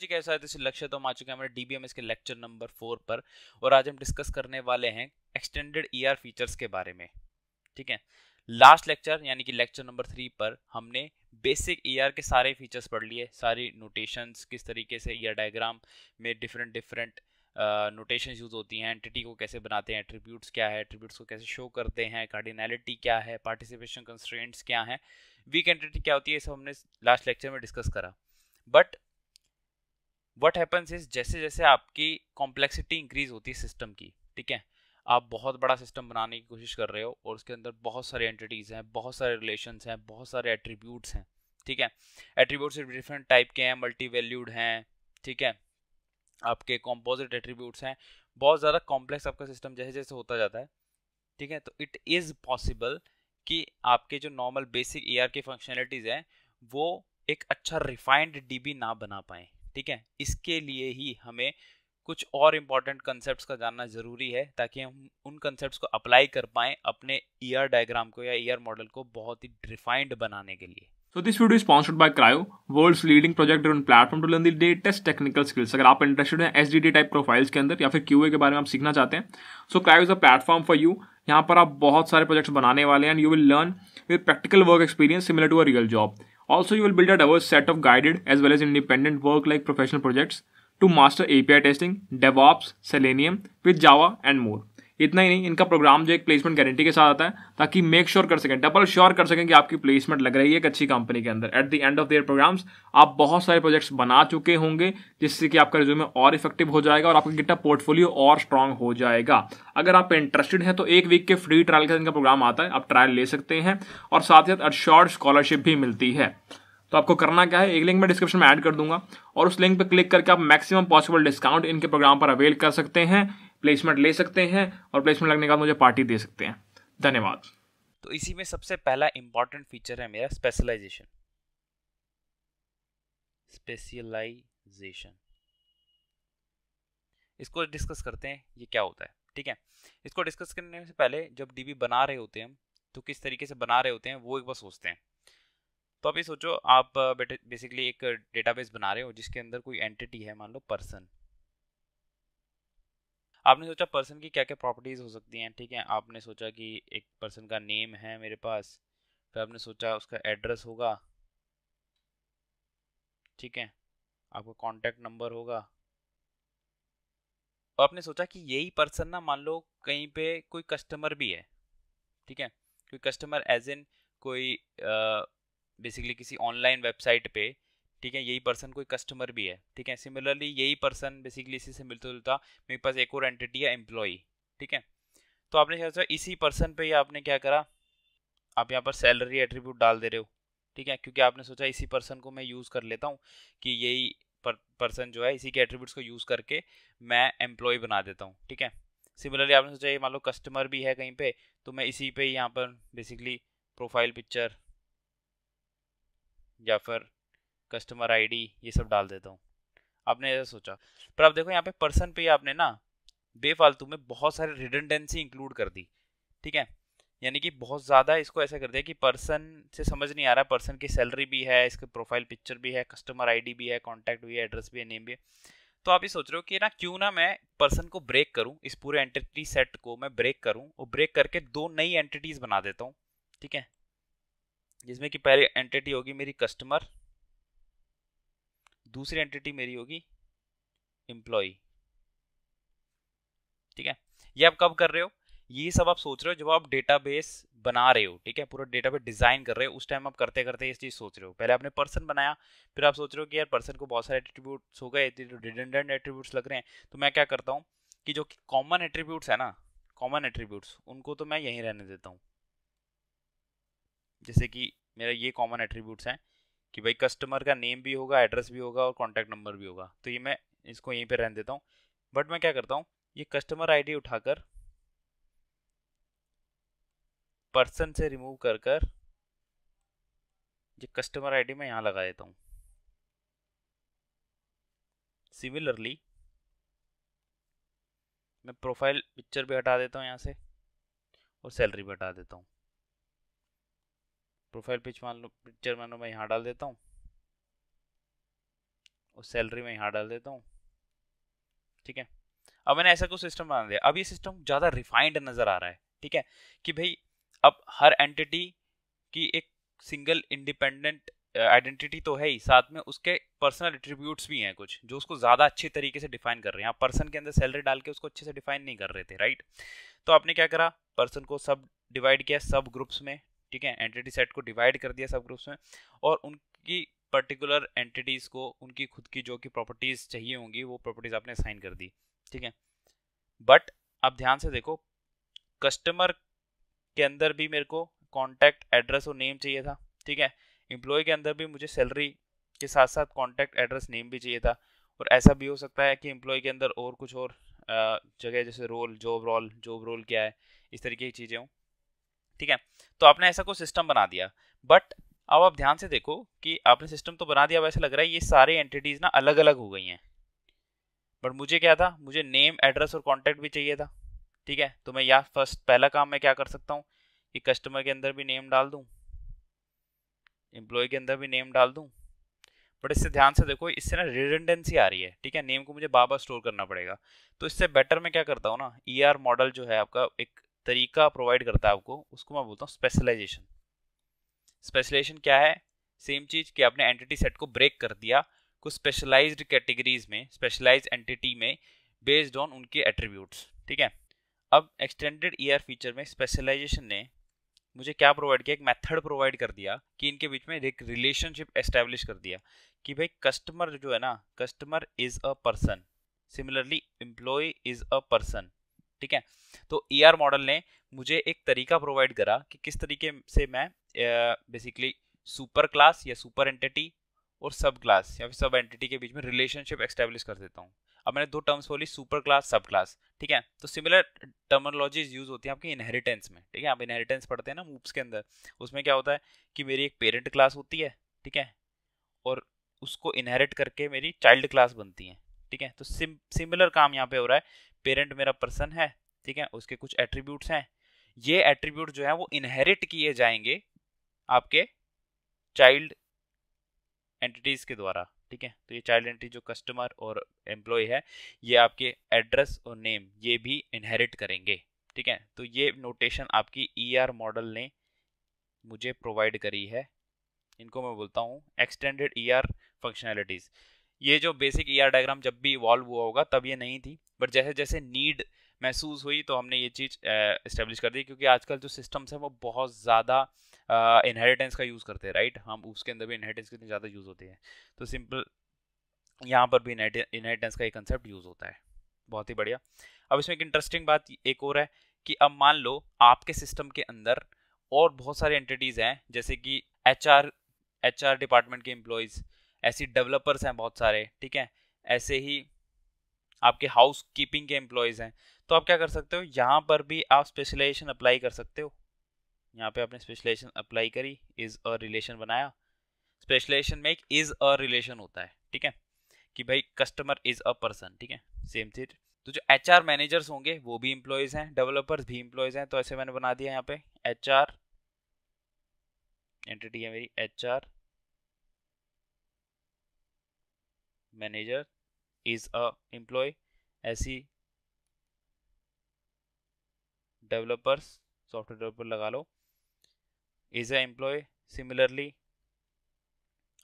जी कैसा है दिस तो लक्ष्य तो हम आ चुके हैं हमारे डी बी के लेक्चर नंबर फोर पर और आज हम डिस्कस करने वाले हैं एक्सटेंडेड ईआर फीचर्स के बारे में ठीक है लास्ट लेक्चर यानी कि लेक्चर नंबर थ्री पर हमने बेसिक ईआर e के सारे फीचर्स पढ़ लिए सारी नोटेशंस किस तरीके से ईआर e डायग्राम में डिफरेंट डिफरेंट नोटेशन यूज़ होती हैं एंटिटी को कैसे बनाते हैं एट्रीब्यूट्स क्या है एट्रीब्यूट्स को कैसे शो करते हैं कार्डिनैलिटी क्या है पार्टिसिपेशन कंस्ट्रेंट्स क्या हैं वीक एंटिटी क्या होती है ये सब हमने लास्ट लेक्चर में डिस्कस करा बट वट हैपन्स इज जैसे जैसे आपकी कॉम्प्लेक्सिटी इंक्रीज होती है सिस्टम की ठीक है आप बहुत बड़ा सिस्टम बनाने की कोशिश कर रहे हो और उसके अंदर बहुत सारे एंटिटीज़ हैं बहुत सारे रिलेशंस हैं बहुत सारे एट्रीब्यूट्स हैं ठीक है एट्रीब्यूट्स डिफरेंट टाइप के हैं मल्टी वैल्यूड हैं ठीक है आपके कॉम्पोजिट एट्रीब्यूट्स हैं बहुत ज़्यादा कॉम्प्लेक्स आपका सिस्टम जैसे जैसे होता जाता है ठीक है तो इट इज़ पॉसिबल कि आपके जो नॉर्मल बेसिक ए के फंक्शनलिटीज़ हैं वो एक अच्छा रिफाइंड बी ना बना पाएँ ठीक है इसके लिए ही हमें कुछ और इम्पॉर्टेंट कंसेप्ट का जानना ज़रूरी है ताकि हम उन कंसेप्ट को अप्लाई कर पाएँ अपने ईयर डायग्राम को या ईयर मॉडल को बहुत ही डिफाइंड बनाने के लिए so this video sponsored by Crio world's leading project project platform to learn the latest technical skills अगर आप इंटरेस्टेड हैं एस डी टाइप प्रोफाइल्स के अंदर या फिर क्यू के बारे में आप सीखना चाहते हैं so Crio is a platform for you यहाँ पर आप बहुत सारे प्रोजेक्ट्स बनाने वाले हैं and you will learn with practical work experience similar to a real job Also, you will build a diverse set of guided as well as independent work like professional projects to master API testing, DevOps, Selenium with Java and more. इतना ही नहीं इनका programme जो एक placement guarantee के साथ आता है ताकि मेक श्योर sure कर सकें डबल श्योर कर सकें कि आपकी प्लेसमेंट लग रही है एक अच्छी कंपनी के अंदर at the end of their programs आप बहुत सारे प्रोजेक्ट्स बना चुके होंगे जिससे कि आपका रिज्यूमे और इफेक्टिव हो जाएगा और आपका गिटा पोर्टफोलियो और स्ट्रांग हो जाएगा अगर आप इंटरेस्टेड हैं तो एक वीक के फ्री ट्रायल का इनका प्रोग्राम आता है आप ट्रायल ले सकते हैं और साथ ही साथ अश्योर्ड स्कॉलरशिप भी मिलती है तो आपको करना क्या है एक लिंक मैं डिस्क्रिप्शन में ऐड कर दूंगा और उस लिंक पर क्लिक करके आप मैक्सिमम पॉसिबल डिस्काउंट इनके प्रोग्राम पर अवेल कर सकते हैं प्लेसमेंट ले सकते हैं और प्लेसमेंट लगने के बाद मुझे पार्टी दे सकते हैं धन्यवाद तो इसी में सबसे पहला इंपॉर्टेंट फीचर है मेरा स्पेशलाइजेशन स्पेशलाइजेशन इसको डिस्कस करते हैं ये क्या होता है ठीक है इसको डिस्कस करने से पहले जब डीबी बना रहे होते हैं तो किस तरीके से बना रहे होते हैं वो एक बार सोचते हैं तो आप ये सोचो आप uh, बेटे बेसिकली एक डेटाबेस बना रहे हो जिसके अंदर कोई एंटिटी है मान लो पर्सन आपने सोचा पर्सन की क्या क्या प्रॉपर्टीज़ हो सकती हैं ठीक है आपने सोचा कि एक पर्सन का नेम है मेरे पास फिर आपने सोचा उसका एड्रेस होगा ठीक है आपका कॉन्टैक्ट नंबर होगा और आपने सोचा कि यही पर्सन ना मान लो कहीं पे कोई कस्टमर भी है ठीक है कोई कस्टमर एज इन कोई बेसिकली uh, किसी ऑनलाइन वेबसाइट पे ठीक है यही पर्सन कोई कस्टमर भी है ठीक है सिमिलरली यही पर्सन बेसिकली इसी से मिलता जुलता मेरे पास एक और एंटिटी है एम्प्लॉई ठीक है तो आपने क्या सोचा इसी पर्सन पे ही आपने क्या करा आप यहाँ पर सैलरी एट्रीब्यूट डाल दे रहे हो ठीक है क्योंकि आपने सोचा इसी पर्सन को मैं यूज़ कर लेता हूँ कि यही पर्सन जो है इसी के एट्रीब्यूट्स को यूज़ करके मैं एम्प्लॉय बना देता हूँ ठीक है सिमिलरली आपने सोचा ये मान लो कस्टमर भी है कहीं पे तो मैं इसी पे यहाँ पर बेसिकली प्रोफाइल पिक्चर या फिर कस्टमर आईडी ये सब डाल देता हूँ आपने ऐसा सोचा पर आप देखो यहाँ पे पर्सन पे आपने ना बेफालतू में बहुत सारे रिडेंडेंसी इंक्लूड कर दी ठीक है यानी कि बहुत ज़्यादा इसको ऐसा कर दिया कि पर्सन से समझ नहीं आ रहा पर्सन की सैलरी भी है इसके प्रोफाइल पिक्चर भी है कस्टमर आई भी है कॉन्टैक्ट भी है एड्रेस भी है नेम भी है तो आप ये सोच रहे हो कि ना क्यों ना मैं पर्सन को ब्रेक करूँ इस पूरे एंटिटी सेट को मैं ब्रेक करूँ और ब्रेक करके दो नई एंटिटीज़ बना देता हूँ ठीक है जिसमें कि पहली एंटिटी होगी मेरी कस्टमर दूसरी एंटिटी मेरी होगी एम्प्लॉय ठीक है ये आप कब कर रहे हो ये सब आप सोच रहे हो जब आप डेटाबेस बना रहे हो ठीक है पूरा डेटाबेस डिजाइन कर रहे हो उस टाइम आप करते करते ये चीज सोच रहे हो पहले आपने पर्सन बनाया फिर आप सोच रहे हो कि यार पर्सन को बहुत सारे एट्रीब्यूट्स हो गए रिडेंडेंट एट्रीब्यूट्स तो लग रहे हैं तो मैं क्या करता हूँ कि जो कॉमन एट्रीब्यूट्स है ना कॉमन एट्रीब्यूट्स उनको तो मैं यहीं रहने देता हूँ जैसे कि मेरा ये कॉमन एट्रीब्यूट्स हैं कि भाई कस्टमर का नेम भी होगा एड्रेस भी होगा और कॉन्टैक्ट नंबर भी होगा तो ये मैं इसको यहीं पर रहने देता हूँ बट मैं क्या करता हूँ ये कस्टमर आई उठाकर पर्सन से रिमूव कर कर ये कस्टमर आईडी मैं यहाँ लगा देता हूँ सिमिलरली मैं प्रोफाइल पिक्चर भी हटा देता हूँ यहाँ से और सैलरी भी हटा देता हूँ प्रोफाइल पिच मान लो पिक्चर मान लो मैं यहाँ डाल देता हूँ और सैलरी मैं यहाँ डाल देता हूँ ठीक है अब मैंने ऐसा कुछ सिस्टम बना दिया अब ये सिस्टम ज़्यादा रिफाइंड नज़र आ रहा है ठीक है कि भाई अब हर एंटिटी की एक सिंगल इंडिपेंडेंट आइडेंटिटी तो है ही साथ में उसके पर्सनल एट्रीब्यूट्स भी हैं कुछ जो उसको ज़्यादा अच्छे तरीके से डिफाइन कर रहे हैं आप हाँ, पर्सन के अंदर सैलरी डाल के उसको अच्छे से डिफाइन नहीं कर रहे थे राइट तो आपने क्या करा पर्सन को सब डिवाइड किया सब ग्रुप्स में ठीक है एंटिटी सेट को डिवाइड कर दिया सब ग्रुप्स में और उनकी पर्टिकुलर एंटिटीज़ को उनकी खुद की जो कि प्रॉपर्टीज़ चाहिए होंगी वो प्रॉपर्टीज़ आपने साइन कर दी ठीक है बट आप ध्यान से देखो कस्टमर के अंदर भी मेरे को कॉन्टैक्ट एड्रेस और नेम चाहिए था ठीक है एम्प्लॉय के अंदर भी मुझे सैलरी के साथ साथ कॉन्टैक्ट एड्रेस नेम भी चाहिए था और ऐसा भी हो सकता है कि एम्प्लॉय के अंदर और कुछ और जगह जैसे role job role job role क्या है इस तरीके की चीज़ें हों ठीक है तो आपने ऐसा कोई सिस्टम बना दिया बट अब आप ध्यान से देखो कि आपने सिस्टम तो बना दिया अब ऐसा लग रहा है ये सारे एंटिटीज़ ना अलग अलग हो गई हैं बट मुझे क्या था मुझे नेम एड्रेस और कॉन्टैक्ट भी चाहिए था ठीक है तो मैं या फर्स्ट पहला काम मैं क्या कर सकता हूँ कि कस्टमर के अंदर भी नेम डाल दूँ एम्प्लॉय के अंदर भी नेम डाल दूँ बट इससे ध्यान से देखो इससे ना रिडेंडेंसी आ रही है ठीक है नेम को मुझे बार बार स्टोर करना पड़ेगा तो इससे बेटर मैं क्या करता हूँ ना ई आर मॉडल जो है आपका एक तरीका प्रोवाइड करता है आपको उसको मैं बोलता हूँ स्पेशलाइजेशन स्पेशलाइजेशन क्या है सेम चीज़ कि आपने एंटिटी सेट को ब्रेक कर दिया कुछ स्पेशलाइज्ड कैटेगरीज में स्पेशलाइज एंटिटी में बेस्ड ऑन उनके एट्रीब्यूट्स ठीक है अब एक्सटेंडेड ईयर फीचर में स्पेशलाइजेशन ने मुझे क्या प्रोवाइड किया एक मेथड प्रोवाइड कर दिया कि इनके बीच में एक रिलेशनशिप एस्टेब्लिश कर दिया कि भाई कस्टमर जो है ना customer is a person similarly employee is a person ठीक है तो ई ER मॉडल ने मुझे एक तरीका प्रोवाइड करा कि किस तरीके से मैं बेसिकली सुपर क्लास या सुपर एंटिटी और सब क्लास या फिर सब एंटिटी के बीच में रिलेशनशिप एक्स्टेब्लिश कर देता हूँ अब मैंने दो टर्म्स बोली सुपर क्लास सब क्लास ठीक है तो सिमिलर टर्मोलॉजीज यूज होती है आपकी इनहेरिटेंस में ठीक है आप इनहेरिटेंस पढ़ते हैं ना मूव्स के अंदर उसमें क्या होता है कि मेरी एक पेरेंट क्लास होती है ठीक है और उसको इनहेरिट करके मेरी चाइल्ड क्लास बनती है ठीक है तो सिम सिमिलर काम यहाँ पे हो रहा है पेरेंट मेरा पर्सन है ठीक है उसके कुछ एट्रीब्यूट्स हैं ये एट्रीब्यूट जो है वो इनहेरिट किए जाएंगे आपके चाइल्ड एंटिटीज के द्वारा ठीक है तो ये चाइल्ड एंटिटी जो कस्टमर और एम्प्लॉय है ये आपके एड्रेस और नेम ये भी इनहेरिट करेंगे ठीक है तो ये नोटेशन आपकी ई ER मॉडल ने मुझे प्रोवाइड करी है इनको मैं बोलता हूँ एक्सटेंडेड ई ER फंक्शनैलिटीज़ ये जो बेसिक ई ER डायग्राम जब भी इवॉल्व हुआ होगा तब ये नहीं थी बट जैसे जैसे नीड महसूस हुई तो हमने ये चीज़ इस्टेब्लिश कर दी क्योंकि आजकल जो सिस्टम्स हैं वो बहुत ज़्यादा इनहेरिटेंस का यूज़ करते हैं राइट हम उसके अंदर भी इनहेरिटेंस कितनी ज़्यादा यूज़ होती है तो सिंपल यहाँ पर भी इनहेरिटेंस का एक कंसेप्ट यूज़ होता है बहुत ही बढ़िया अब इसमें एक इंटरेस्टिंग बात एक और है कि अब मान लो आपके सिस्टम के अंदर और बहुत सारे एंटिटीज़ हैं जैसे कि H R H R department के एम्प्लॉयज़ ऐसी डेवलपर्स हैं बहुत सारे ठीक है ऐसे ही आपके हाउस कीपिंग के एम्प्लॉयज़ हैं तो आप क्या कर सकते हो यहाँ पर भी आप स्पेशलाइजेशन अप्लाई कर सकते हो यहाँ पे आपने स्पेशलाइजेशन अप्लाई करी इज़ अ रिलेशन बनाया स्पेशलाइजेशन में एक इज़ अ रिलेशन होता है ठीक है कि भाई कस्टमर इज़ अ पर्सन ठीक है सेम थी तो जो एच आर मैनेजर्स होंगे वो भी इम्प्लॉयज़ हैं डेवलपर्स भी इम्प्लॉयज़ हैं तो ऐसे मैंने बना दिया यहाँ पे एच आर एंटिटी है मेरी H R manager is a employee ऐसी डेवलपर्स सॉफ्टवेयर डेवलपर लगा लो इज अ एम्प्लॉय सिमिलरली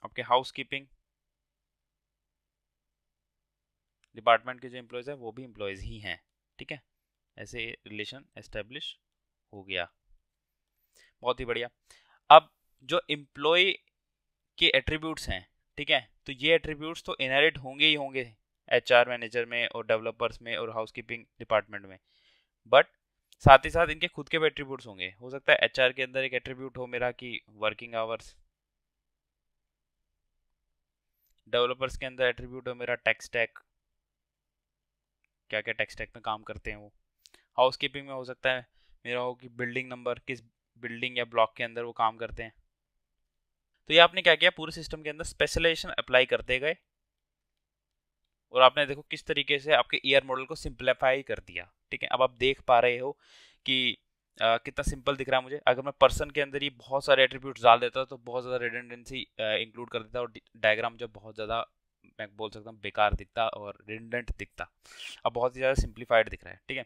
आपके हाउस कीपिंग डिपार्टमेंट के जो एम्प्लॉयज़ है वो भी एम्प्लॉयज़ ही हैं ठीक है ऐसे रिलेशन एस्टेब्लिश हो गया बहुत ही बढ़िया अब जो एम्प्लॉय के एट्रीब्यूट्स हैं ठीक है तो ये एट्रीब्यूट्स तो इनहेरिट होंगे ही होंगे आर मैनेजर में और डेवलपर्स में और कीपिंग डिपार्टमेंट में बट साथ ही साथ इनके खुद के भी एट्रीब्यूट्स होंगे हो सकता है एचआर के अंदर एक एट्रीब्यूट हो मेरा कि वर्किंग आवर्स डेवलपर्स के अंदर एट्रीब्यूट हो मेरा टेक्स टैक क्या क्या टेक्स टैक में काम करते हैं वो हाउस कीपिंग में हो सकता है मेरा हो कि बिल्डिंग नंबर किस बिल्डिंग या ब्लॉक के अंदर वो काम करते हैं तो ये आपने क्या किया पूरे सिस्टम के अंदर स्पेशलाइजेशन अप्लाई करते गए और आपने देखो किस तरीके से आपके ईयर मॉडल को सिंप्लीफाई कर दिया ठीक है अब आप देख पा रहे हो कि आ, कितना सिंपल दिख रहा है मुझे अगर मैं पर्सन के अंदर ही बहुत सारे एट्रीब्यूट डाल देता तो बहुत ज़्यादा रिडेंडेंसी इंक्लूड कर देता और डायग्राम जो बहुत ज़्यादा मैं बोल सकता हूँ बेकार दिखता और रिडेंडेंट दिखता अब बहुत ही ज़्यादा सिंप्लीफाइड दिख रहा है ठीक है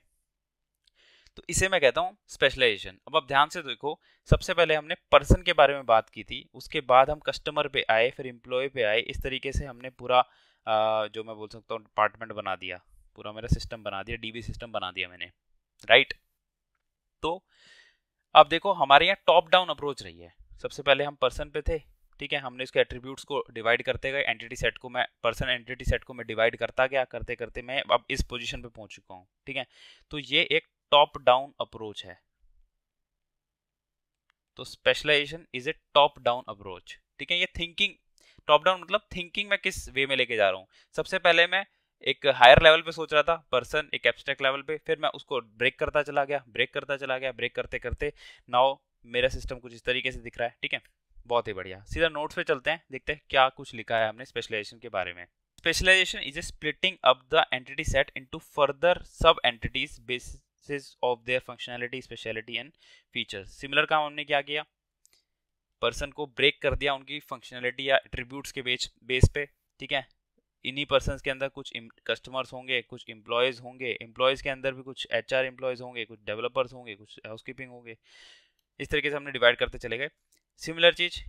तो इसे मैं कहता हूँ स्पेशलाइजेशन अब आप ध्यान से देखो सबसे पहले हमने पर्सन के बारे में बात की थी उसके बाद हम कस्टमर पे आए फिर एम्प्लॉय पे आए इस तरीके से हमने पूरा जो मैं बोल सकता हूँ डिपार्टमेंट बना दिया पूरा मेरा सिस्टम बना दिया डीबी सिस्टम बना दिया मैंने राइट तो अब देखो हमारे यहाँ टॉप डाउन अप्रोच रही है सबसे पहले हम पर्सन पे थे ठीक है हमने इसके एट्रीब्यूट्स को डिवाइड करते गए एंटिटी सेट को मैं पर्सन एंटिटी सेट को मैं डिवाइड करता गया करते करते मैं अब इस पोजीशन पे पहुंच चुका हूँ ठीक है तो ये एक टॉप डाउन अप्रोच है तो specialization is a top down approach ठीक है ये थिंकिंग टॉप डाउन मतलब थिंकिंग मैं किस वे में लेके जा रहा हूँ सबसे पहले मैं एक हायर लेवल पे सोच रहा था पर्सन एक एब्स्ट्रैक्ट लेवल पे फिर मैं उसको ब्रेक करता चला गया ब्रेक करता चला गया ब्रेक करते करते नाउ मेरा सिस्टम कुछ इस तरीके से दिख रहा है ठीक है बहुत ही बढ़िया सीधा नोट्स पे चलते हैं देखते हैं क्या कुछ लिखा है हमने स्पेशलाइजेशन के बारे में specialization is a splitting up the entity set into further sub entities basis of their functionality speciality and features similar काम हमने क्या किया पर्सन को ब्रेक कर दिया उनकी फंक्शनैलिटी या एट्रीब्यूट्स के बेच बेस पे ठीक है इन्हीं पर्सन के अंदर कुछ कस्टमर्स होंगे कुछ एम्प्लॉयज़ होंगे एम्प्लॉयज़ के अंदर भी कुछ एच आर एम्प्लॉयज़ होंगे कुछ डेवलपर्स होंगे कुछ हाउस कीपिंग होंगे इस तरीके से हमने डिवाइड करते चले गए सिमिलर चीज़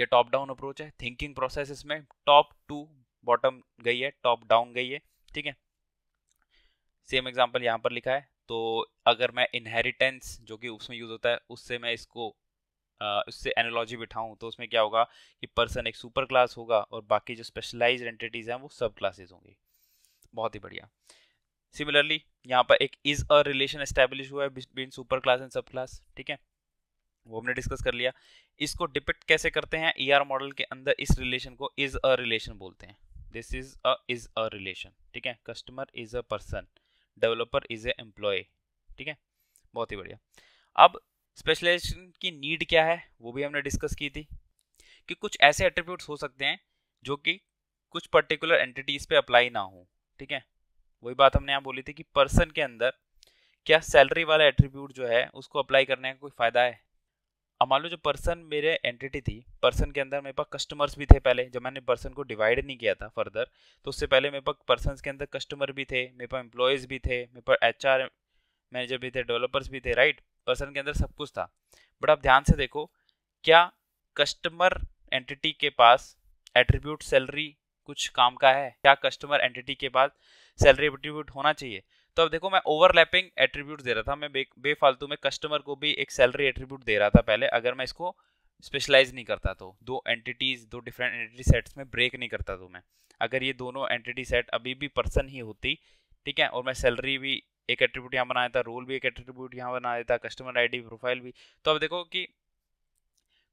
ये टॉप डाउन अप्रोच है थिंकिंग प्रोसेस इसमें टॉप टू बॉटम गई है टॉप डाउन गई है ठीक है सेम एग्जाम्पल यहाँ पर लिखा है तो अगर मैं इनहेरिटेंस जो कि उसमें यूज़ होता है उससे मैं इसको उससे एनोलॉजी बिठाऊँ तो उसमें क्या होगा कि पर्सन एक सुपर क्लास होगा और बाकी जो स्पेशलाइज एंटिटीज़ हैं वो सब क्लासेज होंगी बहुत ही बढ़िया सिमिलरली यहाँ पर एक इज़ अ रिलेशन एस्टेब्लिश हुआ है between super class and sub class ठीक है वो हमने डिस्कस कर लिया इसको डिपिक्ट कैसे करते हैं ई ER मॉडल के अंदर इस रिलेशन को इज़ अ रिलेशन बोलते हैं this is a is a relation ठीक है customer is a person developer is a employee ठीक है बहुत ही बढ़िया अब स्पेशलाइजेशन की नीड क्या है वो भी हमने डिस्कस की थी कि कुछ ऐसे एट्रीब्यूट्स हो सकते हैं जो कि कुछ पर्टिकुलर एंटिटीज़ पे अप्लाई ना हो ठीक है वही बात हमने यहाँ बोली थी कि पर्सन के अंदर क्या सैलरी वाला एट्रीब्यूट जो है उसको अप्लाई करने का कोई फ़ायदा है अब मान लो जो पर्सन मेरे एंटिटी थी पर्सन के अंदर मेरे पास कस्टमर्स भी थे पहले जब मैंने पर्सन को डिवाइड नहीं किया था फर्दर तो उससे पहले मेरे पास पर्सन के अंदर कस्टमर भी थे मेरे पास एम्प्लॉयज़ भी थे मेरे पास एच मैनेजर भी थे डेवलपर्स भी थे राइट पर्सन के अंदर सब कुछ था बट आप ध्यान से देखो क्या कस्टमर एंटिटी के पास एट्रीब्यूट सैलरी कुछ काम का है क्या कस्टमर एंटिटी के पास सैलरी एट्रीब्यूट होना चाहिए तो अब देखो मैं ओवरलैपिंग एट्रीब्यूट दे रहा था मैं बे, बेफालतू में कस्टमर को भी एक सैलरी एट्रीब्यूट दे रहा था पहले अगर मैं इसको स्पेशलाइज नहीं करता तो दो एंटिटीज दो डिफरेंट एंटिटी सेट्स में ब्रेक नहीं करता तो मैं अगर ये दोनों एंटिटी सेट अभी भी पर्सन ही होती ठीक है और मैं सैलरी भी एक एट्रीब्यूट यहाँ बनाया था रोल भी एक एट्रीब्यूट यहाँ बनाया था कस्टमर आईडी प्रोफाइल भी तो अब देखो कि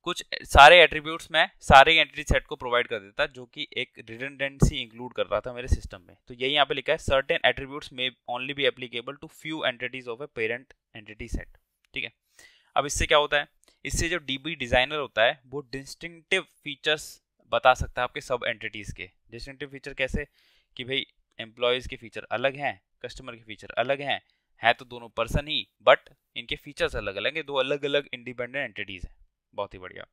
कुछ सारे एट्रीब्यूट्स मैं सारे एंटिटी सेट को प्रोवाइड कर देता जो कि एक रिडेंडेंसी इंक्लूड कर रहा था मेरे सिस्टम में तो यही यहाँ पे लिखा है certain attributes may only be applicable to few entities of a parent entity set ठीक है अब इससे क्या होता है इससे जो डीबी डिजाइनर होता है वो डिस्टिंक्टिव फीचर्स बता सकता है आपके सब एंटिटीज़ के डिस्टिंक्टिव फीचर कैसे कि भाई एम्प्लॉयज़ के फीचर अलग हैं कस्टमर के फीचर अलग हैं है तो दोनों पर्सन ही बट इनके फीचर्स अलग अलग हैं दो अलग अलग इंडिपेंडेंट एंटिटीज़ हैं बहुत ही बढ़िया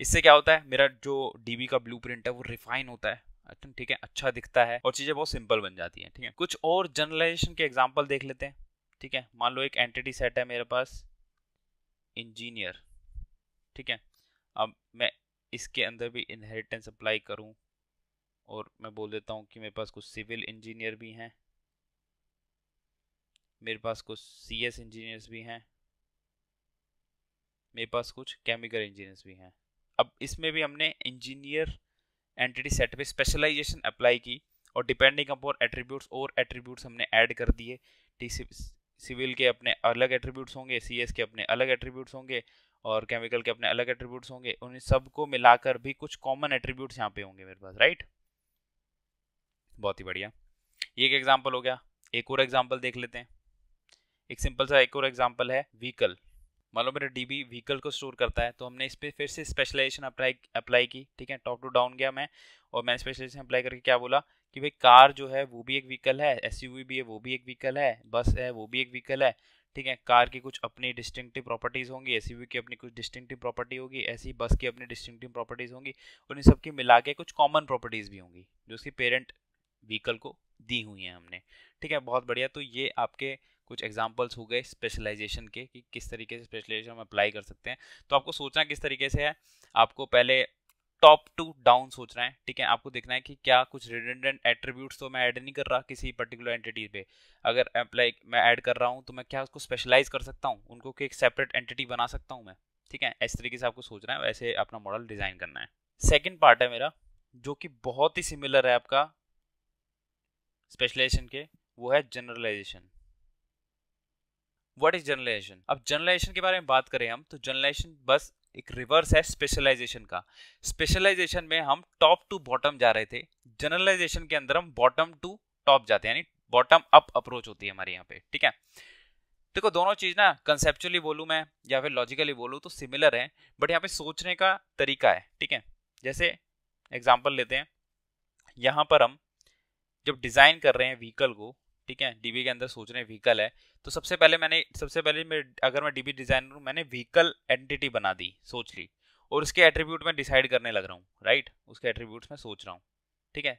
इससे क्या होता है मेरा जो डी का ब्लू है वो रिफाइन होता है ठीक है अच्छा दिखता है और चीज़ें बहुत सिंपल बन जाती हैं ठीक है कुछ और जर्नलाइजेशन के एग्जाम्पल देख लेते हैं ठीक है मान लो एक एंटिटी सेट है मेरे पास इंजीनियर ठीक है अब मैं इसके अंदर भी इनहेरिटेंस अप्लाई करूँ और मैं बोल देता हूँ कि मेरे पास कुछ सिविल इंजीनियर भी हैं मेरे पास कुछ सी एस इंजीनियर्स भी हैं मेरे पास कुछ केमिकल इंजीनियर्स भी हैं अब इसमें भी हमने इंजीनियर एंटिटी सेट पे स्पेशलाइजेशन अप्लाई की और डिपेंडिंग अपॉन एट्रीब्यूट्स और एट्रीब्यूट्स हमने ऐड कर दिए टी सिविल के अपने अलग एट्रीब्यूट्स होंगे सी के अपने अलग एट्रीब्यूट्स होंगे और केमिकल के अपने अलग एट्रीब्यूट्स होंगे उन सबको मिलाकर भी कुछ कॉमन एट्रीब्यूट्स यहाँ पे होंगे मेरे पास राइट right? बहुत ही बढ़िया ये एक एग्जाम्पल हो गया एक और एग्जाम्पल देख लेते हैं एक सिंपल सा एक और एग्जाम्पल है व्हीकल मान लो मेरा डी बी व्हीकल को स्टोर करता है तो हमने इस पर फिर से स्पेशलाइजेशन अप्लाई अप्लाई की ठीक है टॉप टू डाउन गया मैं और मैंने स्पेशलाइजेशन अप्लाई करके क्या बोला कि भाई कार जो है वो भी एक व्हीकल है एस भी है वो भी एक व्हीकल है बस है वो भी एक व्हीकल है ठीक है कार की कुछ अपनी डिस्टिंक्टिव प्रॉपर्टीज़ होंगी एस की अपनी कुछ डिस्टिंक्टिव प्रॉपर्टी होगी ऐसी बस की अपनी डिस्टिंक्टिव प्रॉपर्टीज़ होंगी उन सब की मिला के कुछ कॉमन प्रॉपर्टीज़ भी होंगी जो उसकी पेरेंट व्हीकल को दी हुई हैं हमने ठीक है बहुत बढ़िया तो ये आपके कुछ एग्जाम्पल्स हो गए स्पेशलाइजेशन के कि किस तरीके से स्पेशलाइजेशन हम अप्लाई कर सकते हैं तो आपको सोचना किस तरीके से है आपको पहले टॉप टू डाउन सोचना है ठीक है आपको देखना है कि क्या कुछ रिडेंडेंट एट्रीब्यूट्स तो मैं ऐड नहीं कर रहा किसी पर्टिकुलर एंटिटी पे अगर अप्लाई मैं ऐड कर रहा हूँ तो मैं क्या उसको स्पेशलाइज कर सकता हूँ उनको एक सेपरेट एंटिटी बना सकता हूँ मैं ठीक है इस तरीके से आपको सोचना है वैसे अपना मॉडल डिज़ाइन करना है सेकेंड पार्ट है मेरा जो कि बहुत ही सिमिलर है आपका स्पेशलाइजेशन के वो है जनरलाइजेशन व्हाट इज जनरलाइजेशन अब जनरलाइजेशन के बारे में बात करें हम तो जनरलाइजेशन बस एक रिवर्स है स्पेशलाइजेशन का स्पेशलाइजेशन में हम टॉप टू बॉटम जा रहे थे जनरलाइजेशन के अंदर हम बॉटम टू टॉप जाते हैं यानी बॉटम अप अप्रोच होती है हमारे यहाँ पे ठीक है देखो दोनों चीज़ ना कंसेप्चुअली बोलूँ मैं या फिर लॉजिकली बोलूँ तो सिमिलर है बट यहाँ पे सोचने का तरीका है ठीक है जैसे एग्जाम्पल लेते हैं यहाँ पर हम जब डिज़ाइन कर रहे हैं व्हीकल को ठीक है डीबी के अंदर सोच रहे हैं व्हीकल है तो सबसे पहले मैंने सबसे पहले मैं अगर मैं डीबी डिज़ाइनर हूँ मैंने व्हीकल एंटिटी बना दी सोच ली और उसके एट्रीब्यूट में डिसाइड करने लग रहा हूँ राइट उसके एट्रीब्यूट्स में सोच रहा हूँ ठीक है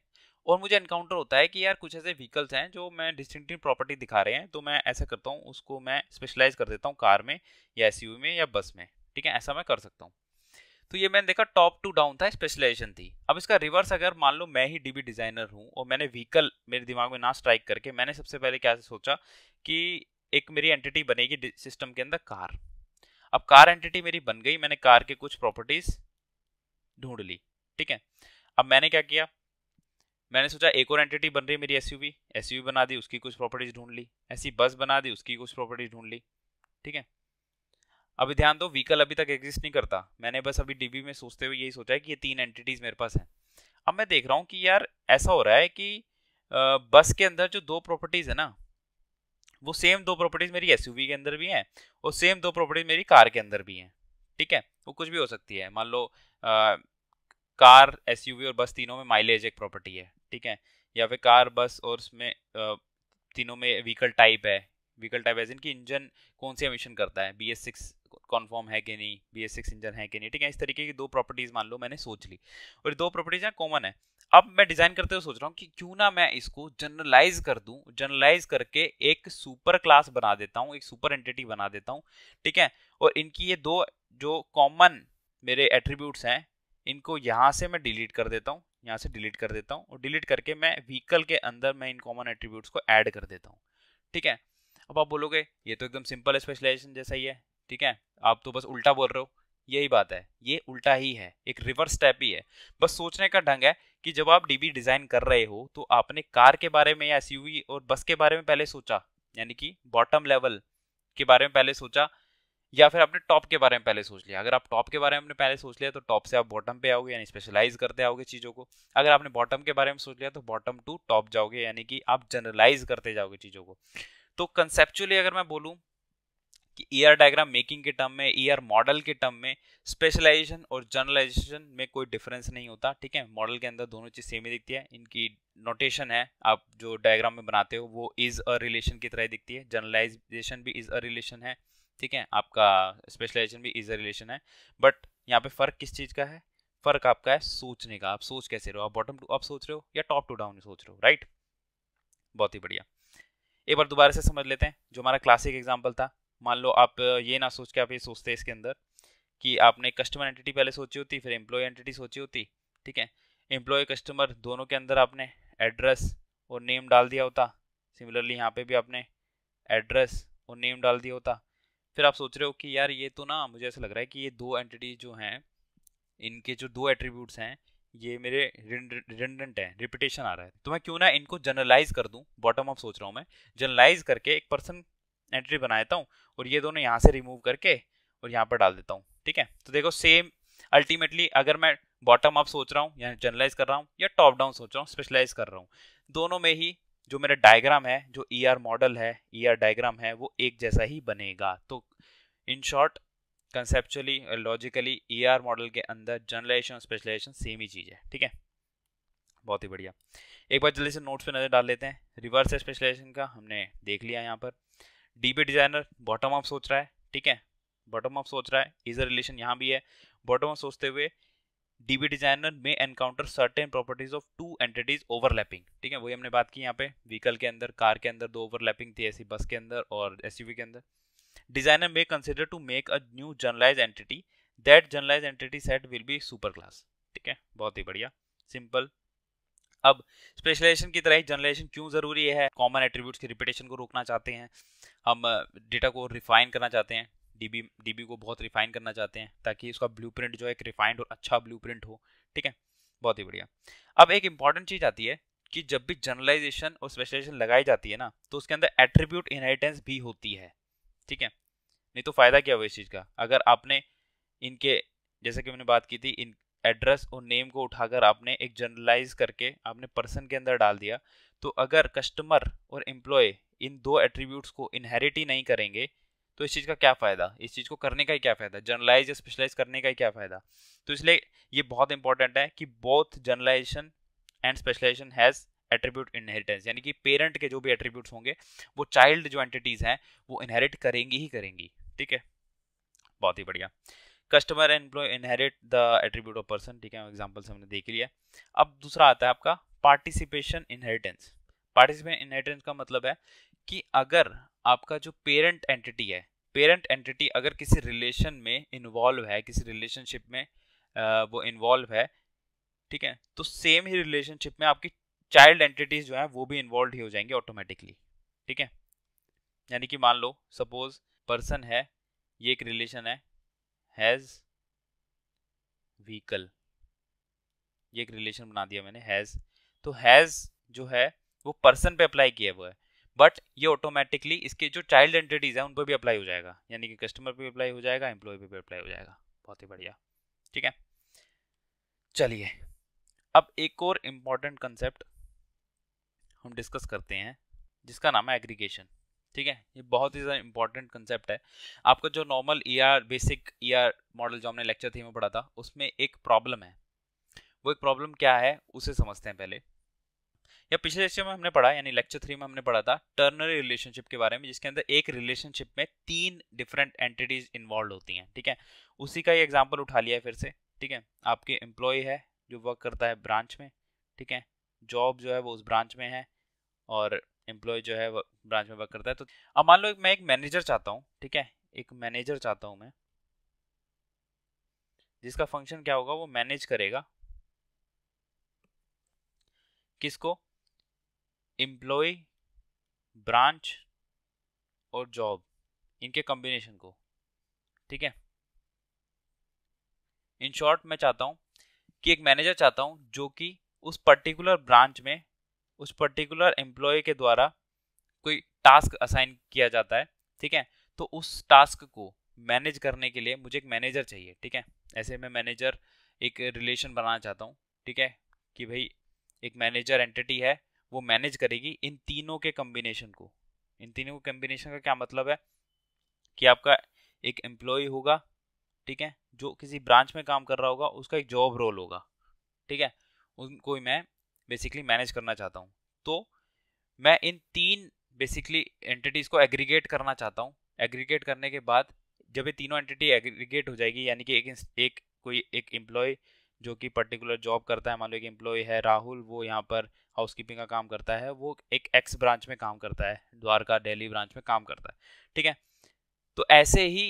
और मुझे इनकाउंटर होता है कि यार कुछ ऐसे व्हीकल्स हैं जो मैं डिस्टिंक्टिव प्रॉपर्टी दिखा रहे हैं तो मैं ऐसा करता हूँ उसको मैं स्पेशलाइज कर देता हूँ कार में या एस में या बस में ठीक है ऐसा मैं कर सकता हूँ तो ये मैंने देखा टॉप टू डाउन था स्पेशलाइजेशन थी अब इसका रिवर्स अगर मान लो मैं ही डीबी डिज़ाइनर हूँ और मैंने व्हीकल मेरे दिमाग में ना स्ट्राइक करके मैंने सबसे पहले क्या सोचा कि एक मेरी एंटिटी बनेगी सिस्टम के अंदर कार अब कार एंटिटी मेरी बन गई मैंने कार के कुछ प्रॉपर्टीज ढूंढ ली ठीक है अब मैंने क्या किया मैंने सोचा एक और एंटिटी बन रही है मेरी एस यू बना दी उसकी कुछ प्रॉपर्टीज ढूंढ ली ऐसी बस बना दी उसकी कुछ प्रॉपर्टीज ढूंढ ली ठीक है अभी ध्यान दो व्हीकल अभी तक एग्जिस्ट नहीं करता मैंने बस अभी डीबी में सोचते हुए यही सोचा है कि ये तीन एंटिटीज मेरे पास हैं अब मैं देख रहा हूँ कि यार ऐसा हो रहा है कि बस के अंदर जो दो प्रॉपर्टीज़ है ना वो सेम दो प्रॉपर्टीज़ मेरी एस के अंदर भी हैं और सेम दो प्रॉपर्टीज़ मेरी कार के अंदर भी हैं ठीक है वो कुछ भी हो सकती है मान लो कार एस और बस तीनों में माइलेज एक प्रॉपर्टी है ठीक है या फिर कार बस और उसमें तीनों में व्हीकल टाइप है व्हीकल टाइप एज इनकी इंजन कौन सी एमिशन करता है बी एस सिक्स कॉन्फॉर्म है कि नहीं बी एस सिक्स इंजन है कि नहीं ठीक है इस तरीके की दो प्रॉपर्टीज़ मान लो मैंने सोच ली और दो प्रॉपर्टीज यहाँ कॉमन है अब मैं डिज़ाइन करते हुए सोच रहा हूँ कि क्यों ना मैं इसको जनरलाइज कर दूँ जनरलाइज करके एक सुपर क्लास बना देता हूँ एक सुपर एंटिटी बना देता हूँ ठीक है और इनकी ये दो जो कॉमन मेरे एट्रीब्यूट्स हैं इनको यहाँ से मैं डिलीट कर देता हूँ यहाँ से डिलीट कर देता हूँ और डिलीट करके मैं व्हीकल के अंदर मैं इन कॉमन एट्रीब्यूट्स को ऐड कर देता हूँ ठीक है अब आप बोलोगे ये तो एकदम सिंपल स्पेशलाइजेशन जैसा ही है ठीक है आप तो बस उल्टा बोल रहे हो यही बात है ये उल्टा ही है एक रिवर्स स्टेप ही है बस सोचने का ढंग है कि जब आप डीबी डिज़ाइन कर रहे हो तो आपने कार के बारे में या एसयूवी और बस के बारे में पहले सोचा यानी कि बॉटम लेवल के बारे में पहले सोचा या फिर आपने टॉप के बारे में पहले सोच लिया अगर आप टॉप के बारे में पहले सोच लिया तो टॉप से आप बॉटम पे आओगे यानी स्पेशलाइज करते आओगे चीज़ों को अगर आपने बॉटम के बारे में सोच लिया तो बॉटम टू टॉप जाओगे यानी कि आप जनरलाइज करते जाओगे चीज़ों को तो कंसेप्चुअली अगर मैं बोलूँ ई आर डायग्राम मेकिंग के टर्म में ई आर मॉडल के टर्म में स्पेशलाइजेशन और जर्नलाइजेशन में कोई डिफरेंस नहीं होता ठीक है मॉडल के अंदर दोनों चीज़ सेम ही दिखती है इनकी नोटेशन है आप जो डायग्राम में बनाते हो वो इज़ अ रिलेशन की तरह दिखती है जर्नलाइजेशन भी इज़ अ रिलेशन है ठीक है आपका स्पेशलाइजेशन भी इज़ अ रिलेशन है बट यहाँ पे फ़र्क किस चीज़ का है फ़र्क आपका है सोचने का आप सोच कैसे रहो आप बॉटम टू अप सोच रहे हो या टॉप टू डाउन सोच रहे हो राइट बहुत ही बढ़िया एक बार दोबारा से समझ लेते हैं जो हमारा क्लासिक एग्जाम्पल था मान लो आप ये ना सोच के आप ये सोचते इसके अंदर कि आपने कस्टमर एंटिटी पहले सोची होती फिर एम्प्लॉय एंटिटी सोची होती ठीक है एम्प्लॉय कस्टमर दोनों के अंदर आपने एड्रेस और नेम डाल दिया होता सिमिलरली यहाँ पे भी आपने एड्रेस और नेम डाल दिया होता फिर आप सोच रहे हो कि यार ये तो ना मुझे ऐसा लग रहा है कि ये दो एंटिटी जो हैं इनके जो दो एट्रीब्यूट्स हैं ये मेरे रिडेंडेंट हैं रिपीटेशन आ रहा है तो मैं क्यों ना इनको जनरलाइज कर दूँ बॉटम अप सोच रहा हूँ मैं जनरलाइज करके एक पर्सन एंट्री बना देता हूँ और ये दोनों यहाँ से रिमूव करके और यहाँ पर डाल देता हूँ ठीक है तो देखो सेम अल्टीमेटली अगर मैं बॉटम अप सोच रहा हूँ या जनरलाइज कर रहा हूँ या टॉप डाउन सोच रहा हूँ स्पेशलाइज कर रहा हूँ दोनों में ही जो मेरा डायग्राम है जो ई ER मॉडल है ई ER डायग्राम है वो एक जैसा ही बनेगा तो in short conceptually logically E ER model के अंदर जनरलाइजेशन और स्पेशलाइजेशन सेम ही चीज़ है ठीक है बहुत ही बढ़िया एक बार जल्दी से नोट्स पे नज़र डाल लेते हैं रिवर्स स्पेशलाइजेशन का हमने देख लिया यहाँ पर डीबी डिजाइनर बॉटम अप सोच रहा है ठीक है बॉटम अप सोच रहा है इज अ रिलेशन यहाँ भी है बॉटम अप सोचते हुए DB designer may encounter certain properties of two entities overlapping ठीक है वही हमने बात की यहाँ पे व्हीकल के अंदर कार के अंदर दो ओवरलैपिंग थी ऐसी बस के अंदर और एस के अंदर designer may consider to make a new generalise entity that generalise entity set will be super class ठीक है बहुत ही बढ़िया सिंपल अब स्पेशलाइजेशन की तरह ही जनरलाइजेशन क्यों ज़रूरी है कॉमन एट्रीब्यूट्स की रिपीटेशन को रोकना चाहते हैं हम डेटा को रिफाइन करना चाहते हैं डीबी डीबी को बहुत रिफाइन करना चाहते हैं ताकि उसका प्रिंट जो है एक रिफाइंड और अच्छा प्रिंट हो ठीक है बहुत ही बढ़िया अब एक इंपॉर्टेंट चीज़ आती है कि जब भी जनरलाइजेशन और स्पेशलाइजेशन लगाई जाती है ना तो उसके अंदर एट्रीब्यूट इनहेरिटेंस भी होती है ठीक है नहीं तो फ़ायदा क्या हुआ इस चीज़ का अगर आपने इनके जैसे कि मैंने बात की थी इन एड्रेस और नेम को उठाकर आपने एक जनरलाइज करके आपने पर्सन के अंदर डाल दिया तो अगर कस्टमर और एम्प्लॉय इन दो एट्रीब्यूट्स को इनहेरिट ही नहीं करेंगे तो इस चीज़ का क्या फ़ायदा इस चीज़ को करने का ही क्या फ़ायदा जर्नलाइज या स्पेशलाइज करने का ही क्या फ़ायदा तो इसलिए ये बहुत इंपॉर्टेंट है कि both generalisation and specialisation has attribute inheritance यानी कि पेरेंट के जो भी एट्रीब्यूट्स होंगे वो चाइल्ड जो एंटिटीज़ हैं वो इनहेरिट करेंगी ही करेंगी ठीक है बहुत ही बढ़िया customer and employee inherit the attribute of person ठीक है एग्जाम्पल हमने देख लिया अब दूसरा आता है आपका पार्टिसिपेशन इनहेरिटेंस पार्टिसिपेशन इनहेरिटेंस का मतलब है कि अगर आपका जो पेरेंट एंटिटी है पेरेंट एंटिटी अगर किसी रिलेशन में इन्वॉल्व है किसी रिलेशनशिप में वो इन्वॉल्व है ठीक है तो सेम ही रिलेशनशिप में आपकी चाइल्ड एंटिटीज जो है वो भी इन्वॉल्व ही हो जाएंगे ऑटोमेटिकली ठीक है यानी कि मान लो सपोज पर्सन है ये एक रिलेशन है हैज़ व्हीकल ये एक रिलेशन बना दिया मैंने हैज़ तो हैज़ जो है वो पर्सन पे अप्लाई किया हुआ है बट ये ऑटोमेटिकली इसके जो चाइल्ड एंटिटीज़ है उन पर भी अप्लाई हो जाएगा यानी कि कस्टमर पे भी अप्लाई हो जाएगा एम्प्लॉय पे भी अप्लाई हो जाएगा बहुत ही बढ़िया ठीक है चलिए अब एक और इम्पॉर्टेंट कंसेप्ट हम डिस्कस करते हैं जिसका नाम है एग्रीगेशन ठीक है ये बहुत ही ज़्यादा इंपॉर्टेंट कंसेप्ट है आपका जो normal E R basic E R model जो हमने लेक्चर थी में पढ़ा था उसमें एक प्रॉब्लम है वो एक प्रॉब्लम क्या है उसे समझते हैं पहले या पिछले लेक्चर में हमने पढ़ा यानी लेक्चर थ्री में हमने पढ़ा था टर्नरी रिलेशनशिप के बारे में जिसके अंदर एक रिलेशनशिप में तीन डिफरेंट एंटिटीज इन्वॉल्व होती हैं ठीक है उसी का ये एग्जाम्पल उठा लिया है फिर से ठीक है आपके एम्प्लॉय है जो वर्क करता है ब्रांच में ठीक है जॉब जो है वो उस ब्रांच में है और एम्प्लॉय जो है ब्रांच में वर्क करता है तो अब मान लो मैं एक मैनेजर चाहता हूँ ठीक है एक मैनेजर चाहता हूँ मैं जिसका फंक्शन क्या होगा वो मैनेज करेगा किसको एम्प्लॉय ब्रांच और जॉब इनके कॉम्बिनेशन को ठीक है इन शॉर्ट मैं चाहता हूँ कि एक मैनेजर चाहता हूँ जो कि उस पर्टिकुलर ब्रांच में उस पर्टिकुलर एम्प्लॉय के द्वारा कोई टास्क असाइन किया जाता है ठीक है तो उस टास्क को मैनेज करने के लिए मुझे एक मैनेजर चाहिए ठीक है ऐसे में मैनेजर एक रिलेशन बनाना चाहता हूँ ठीक है कि भाई एक मैनेजर एंटिटी है वो मैनेज करेगी इन तीनों के कम्बिनेशन को इन तीनों के कम्बिनेशन का क्या मतलब है कि आपका एक एम्प्लॉय होगा ठीक है जो किसी ब्रांच में काम कर रहा होगा उसका एक जॉब रोल होगा ठीक है उनको मैं बेसिकली मैनेज करना चाहता हूँ तो मैं इन तीन बेसिकली एंटिटीज़ को एग्रीगेट करना चाहता हूँ एग्रीगेट करने के बाद जब ये तीनों एंटिटी एग्रीगेट हो जाएगी यानी कि एक एक कोई एक एम्प्लॉय जो कि पर्टिकुलर जॉब करता है मान लो एक एम्प्लॉय है राहुल वो यहाँ पर हाउस कीपिंग का काम करता है वो एक एक्स ब्रांच में काम करता है द्वारका दिल्ली ब्रांच में काम करता है ठीक है तो ऐसे ही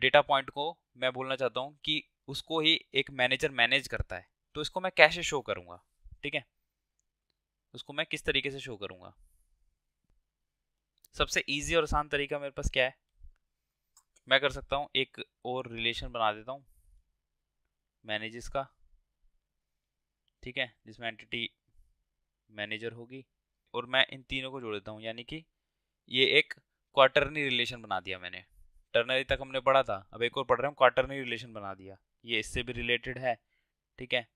डेटा पॉइंट को मैं बोलना चाहता हूँ कि उसको ही एक मैनेजर मैनेज करता है तो इसको मैं कैसे शो करूँगा ठीक है उसको मैं किस तरीके से शो करूँगा सबसे ईजी और आसान तरीका मेरे पास क्या है मैं कर सकता हूँ एक और रिलेशन बना देता हूँ मैनेजर्स का ठीक है जिसमें एंटिटी मैनेजर होगी और मैं इन तीनों को जोड़ देता हूँ यानी कि ये एक क्वार्टरनी रिलेशन बना दिया मैंने टर्नरी तक हमने पढ़ा था अब एक और पढ़ रहे हूँ क्वार्टरनी रिलेशन बना दिया ये इससे भी रिलेटेड है ठीक है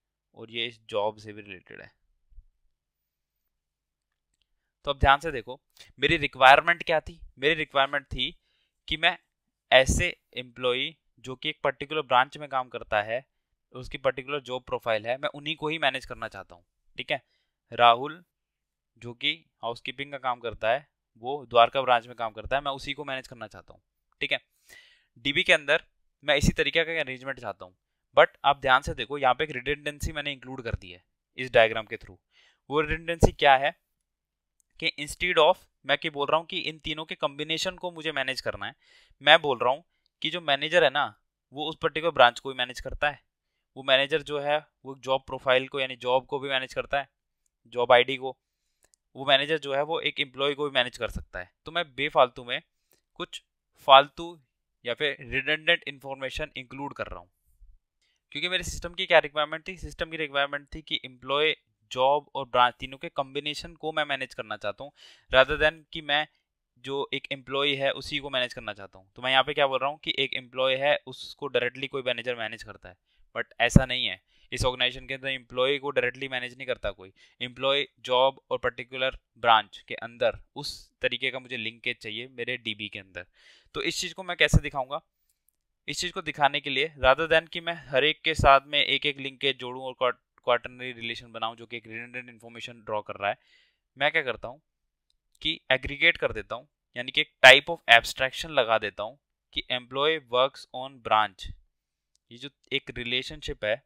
और ये इस जॉब से भी रिलेटेड है तो अब ध्यान से देखो मेरी रिक्वायरमेंट क्या थी मेरी रिक्वायरमेंट थी कि मैं ऐसे एम्प्लॉई जो कि एक पर्टिकुलर ब्रांच में काम करता है उसकी पर्टिकुलर जॉब प्रोफाइल है मैं उन्हीं को ही मैनेज करना चाहता हूँ ठीक है राहुल जो कि हाउस कीपिंग का काम करता है वो द्वारका ब्रांच में काम करता है मैं उसी को मैनेज करना चाहता हूँ ठीक है डीबी के अंदर मैं इसी तरीके का अरेंजमेंट चाहता हूँ बट आप ध्यान से देखो यहाँ पे एक रिडेंडेंसी मैंने इंक्लूड कर दी है इस डायग्राम के थ्रू वो रिडेंडेंसी क्या है कि इंस्टीड ऑफ मैं क्या बोल रहा हूँ कि इन तीनों के कम्बिनेशन को मुझे मैनेज करना है मैं बोल रहा हूँ कि जो मैनेजर है ना वो उस पर्टिकुलर ब्रांच को भी मैनेज करता है वो मैनेजर जो है वो जॉब प्रोफाइल को यानी जॉब को भी मैनेज करता है जॉब आईडी को वो मैनेजर जो है वो एक एम्प्लॉय को भी मैनेज कर सकता है तो मैं बेफालतू में कुछ फालतू या फिर रिडेंडेंट इन्फॉर्मेशन इंक्लूड कर रहा हूँ क्योंकि मेरे सिस्टम की क्या रिक्वायरमेंट थी सिस्टम की रिक्वायरमेंट थी कि एम्प्लॉय जॉब और ब्रांच तीनों के कम्बिनेशन को मैं मैनेज करना चाहता हूँ रादर देन कि मैं जो एक एम्प्लॉय है उसी को मैनेज करना चाहता हूँ तो मैं यहाँ पे क्या बोल रहा हूँ कि एक एम्प्लॉय है उसको डायरेक्टली कोई मैनेजर मैनेज करता है बट ऐसा नहीं है इस ऑर्गेनाइजेशन के अंदर एम्प्लॉय को डायरेक्टली मैनेज नहीं करता कोई एम्प्लॉय जॉब और पर्टिकुलर ब्रांच के अंदर उस तरीके का मुझे लिंकेज चाहिए मेरे डी के अंदर तो इस चीज़ को मैं कैसे दिखाऊँगा इस चीज़ को दिखाने के लिए ज़्यादा देन कि मैं हर एक के साथ में एक एक लिंकेज जोड़ूँ और क्वार्टनरी रिलेशन बनाऊँ जो कि एक रिडेंडेंट इन्फॉर्मेशन ड्रॉ कर रहा है मैं क्या करता हूँ कि एग्रीगेट कर देता हूँ यानी कि एक टाइप ऑफ एब्स्ट्रैक्शन लगा देता हूँ कि एम्प्लॉय वर्क्स ऑन ब्रांच ये जो एक रिलेशनशिप है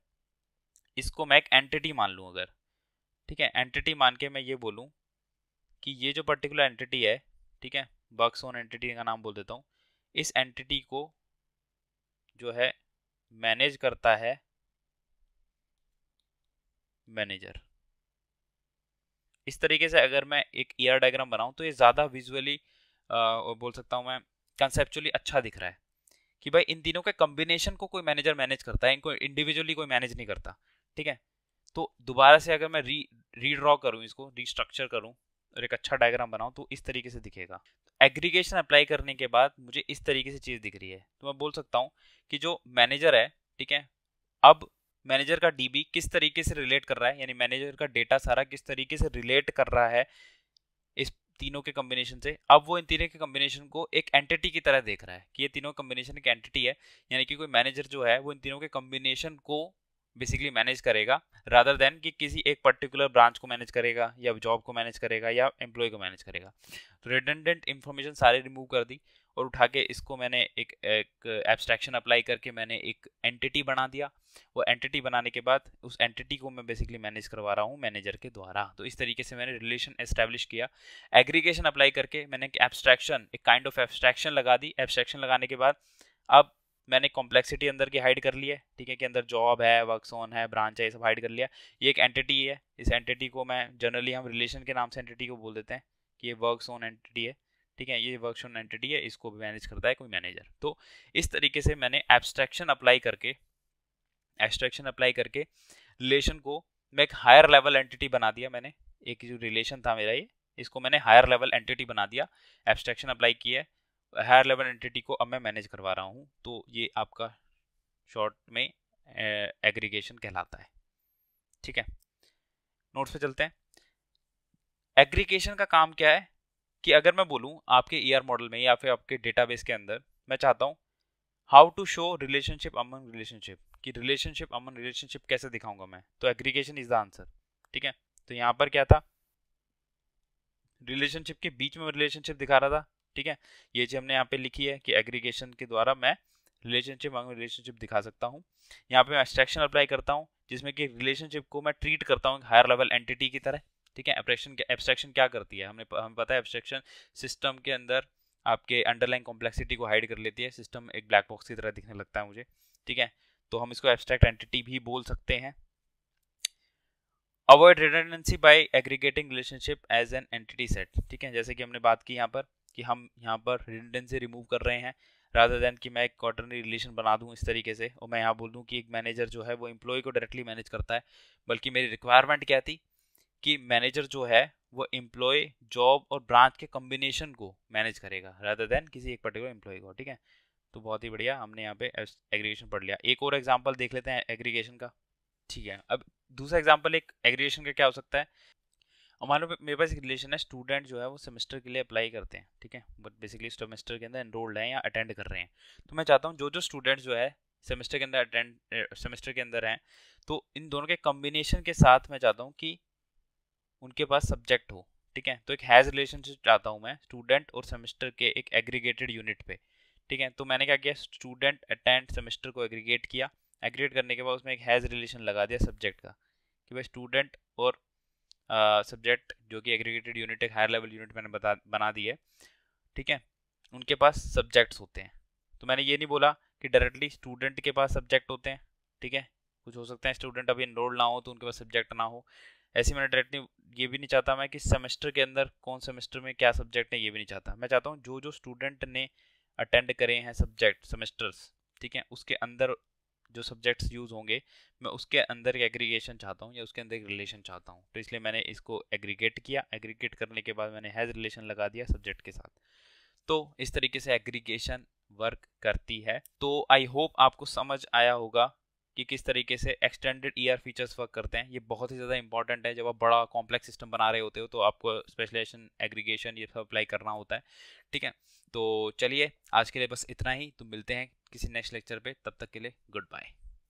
इसको मैं एक एंटिटी मान लूँ अगर ठीक है एंटिटी मान के मैं ये बोलूँ कि ये जो पर्टिकुलर एंटिटी है ठीक है वर्क्स ऑन एंटिटी का नाम बोल देता हूँ इस एंटिटी को जो है मैनेज करता है मैनेजर इस तरीके से अगर मैं एक आर डायग्राम बनाऊँ तो ये ज़्यादा विजुअली बोल सकता हूँ मैं कंसेप्चुअली अच्छा दिख रहा है कि भाई इन तीनों के कम्बिनेशन को कोई मैनेजर मैनेज करता है इनको इंडिविजुअली कोई मैनेज नहीं करता ठीक है तो दोबारा से अगर मैं री रीड्रॉ करूँ इसको रिस्ट्रक्चर करूँ और एक अच्छा डायग्राम बनाऊँ तो इस तरीके से दिखेगा एग्रीगेशन अप्लाई करने के बाद मुझे इस तरीके से चीज़ दिख रही है तो मैं बोल सकता हूँ कि जो मैनेजर है ठीक है अब मैनेजर का डीबी किस तरीके से रिलेट कर रहा है यानी मैनेजर का डेटा सारा किस तरीके से रिलेट कर रहा है इस तीनों के कम्बिनेशन से अब वो इन तीनों के कम्बिनेशन को एक एंटिटी की तरह देख रहा है कि ये तीनों कम्बिनेशन एक एंटिटी है यानी कि कोई मैनेजर जो है वो इन तीनों के कम्बिनेशन को बेसिकली मैनेज करेगा रादर देन कि किसी एक पर्टिकुलर ब्रांच को मैनेज करेगा या जॉब को मैनेज करेगा या एम्प्लॉय को मैनेज करेगा तो इन्फॉर्मेशन सारे रिमूव कर दी और उठा के इसको मैंने एक एक एब्स्ट्रैक्शन अप्लाई करके मैंने एक एंटिटी बना दिया वो एंटिटी बनाने के बाद उस एंटिटी को मैं बेसिकली मैनेज करवा रहा हूँ मैनेजर के द्वारा तो इस तरीके से मैंने रिलेशन एस्टैब्लिश किया एग्रीगेशन अप्लाई करके मैंने एक एब्स्ट्रैक्शन एक काइंड ऑफ एब्स्ट्रैक्शन लगा दी एब्स्ट्रैक्शन लगाने के बाद अब मैंने कॉम्प्लेक्सिटी अंदर की हाइड कर ली है ठीक है कि अंदर जॉब है वर्क ऑन है ब्रांच है ये सब हाइड कर लिया ये एक एंटिटी है इस एंटिटी को मैं जनरली हम रिलेशन के नाम से एंटिटी को बोल देते हैं कि ये वर्क ऑन एंटिटी है ठीक है ये वर्कशॉप एंटिटी है इसको मैनेज करता है कोई मैनेजर तो इस तरीके से मैंने एब्स्ट्रैक्शन अप्लाई करके एब्स्ट्रैक्शन अप्लाई करके रिलेशन को मैं एक हायर लेवल एंटिटी बना दिया मैंने एक जो रिलेशन था मेरा ये इसको मैंने हायर लेवल एंटिटी बना दिया एब्स्ट्रैक्शन अप्लाई किया है हायर लेवल एंटिटी को अब मैं मैनेज करवा रहा हूँ तो ये आपका शॉर्ट में एग्रीगेशन कहलाता है ठीक है नोट्स पे चलते हैं एग्रीगेशन का काम क्या है कि अगर मैं बोलूँ आपके ई e मॉडल में या फिर आपके डेटा के अंदर मैं चाहता हूँ how to show relationship among relationship कि रिलेशनशिप अमन रिलेशनशिप कैसे दिखाऊंगा मैं तो एग्रीगेशन इज़ द आंसर ठीक है तो यहाँ पर क्या था रिलेशनशिप के बीच में रिलेशनशिप दिखा रहा था ठीक है ये चीज़ हमने यहाँ पे लिखी है कि एग्रीगेशन के द्वारा मैं रिलेशनशिप अमन रिलेशनशिप दिखा सकता हूँ यहाँ पे मैं एक्सट्रैक्शन अप्लाई करता हूँ जिसमें कि रिलेशनशिप को मैं ट्रीट करता हूँ हायर लेवल एंटिटी की तरह ठीक है एब्रेक्शन एब्स्ट्रैक्शन क्या करती है हमने हमें पता है एब्स्ट्रैक्शन सिस्टम के अंदर आपके अंडरलाइन कॉम्प्लेक्सिटी को हाइड कर लेती है सिस्टम एक ब्लैक बॉक्स की तरह दिखने लगता है मुझे ठीक है तो हम इसको एब्स्ट्रैक्ट एंटिटी भी बोल सकते हैं avoid redundancy by aggregating relationship as an entity set ठीक है जैसे कि हमने बात की यहाँ पर कि हम यहाँ पर रिटेंडेंसी रिमूव कर रहे हैं राधर देन कि मैं एक क्वार्टरली रिलेशन बना दूँ इस तरीके से और मैं यहाँ बोल दूँ कि एक मैनेजर जो है वो एम्प्लॉय को डायरेक्टली मैनेज करता है बल्कि मेरी रिक्वायरमेंट क्या थी कि मैनेजर जो है वो एम्प्लॉय जॉब और ब्रांच के कम्बिनेशन को मैनेज करेगा रादर देन किसी एक पर्टिकुलर एम्प्लॉय को ठीक है तो बहुत ही बढ़िया हमने यहाँ पे एग्रीगेशन पढ़ लिया एक और एग्जाम्पल देख लेते हैं एग्रीगेशन का ठीक है अब दूसरा एग्जाम्पल एक एग्रीगेशन का क्या हो सकता है हमारे मेरे पास एक रिलेशन है स्टूडेंट जो है वो सेमेस्टर के लिए अप्लाई करते हैं ठीक है बट बेसिकली सेमेस्टर के अंदर एनरोल्ड हैं या अटेंड कर रहे हैं तो मैं चाहता हूँ जो जो स्टूडेंट्स जो है सेमेस्टर के अंदर अटेंड सेमेस्टर के अंदर हैं तो इन दोनों के कम्बिनेशन के साथ मैं चाहता हूँ कि उनके पास सब्जेक्ट हो ठीक है तो एक हैज़ रिलेशनशिप चाहता हूँ मैं स्टूडेंट और सेमेस्टर के एक एग्रीगेटेड यूनिट पे ठीक है तो मैंने क्या किया स्टूडेंट अटेंड सेमेस्टर को एग्रीगेट किया एग्रीगेट करने के बाद उसमें एक हैज़ रिलेशन लगा दिया सब्जेक्ट का कि भाई स्टूडेंट और सब्जेक्ट uh, जो कि एग्रीगेटेड यूनिट एक हायर लेवल यूनिट मैंने बता बना दी है ठीक है उनके पास सब्जेक्ट्स होते हैं तो मैंने ये नहीं बोला कि डायरेक्टली स्टूडेंट के पास सब्जेक्ट होते हैं ठीक है कुछ हो सकता है स्टूडेंट अभी इनरोल्ड ना हो तो उनके पास सब्जेक्ट ना हो ऐसे मैंने डायरेक्ट नहीं ये भी नहीं चाहता मैं कि सेमेस्टर के अंदर कौन सेमेस्टर में क्या सब्जेक्ट है ये भी नहीं चाहता मैं चाहता हूँ जो जो स्टूडेंट ने अटेंड करे हैं सब्जेक्ट सेमेस्टर्स ठीक है उसके अंदर जो सब्जेक्ट्स यूज़ होंगे मैं उसके अंदर एग्रीगेशन चाहता हूँ या उसके अंदर रिलेशन चाहता हूँ तो इसलिए मैंने इसको एग्रीगेट किया एग्रीगेट करने के बाद मैंने हैज़ रिलेशन लगा दिया सब्जेक्ट के साथ तो इस तरीके से एग्रीगेशन वर्क करती है तो आई होप आपको समझ आया होगा कि किस तरीके से एक्सटेंडेड ईयर फीचर्स वर्क करते हैं ये बहुत ही ज़्यादा इंपॉर्टेंट है जब आप बड़ा कॉम्प्लेक्स सिस्टम बना रहे होते हो तो आपको स्पेशलाइजेशन एग्रीगेशन ये सब अप्लाई करना होता है ठीक है तो चलिए आज के लिए बस इतना ही तो मिलते हैं किसी नेक्स्ट लेक्चर पे तब तक के लिए गुड बाय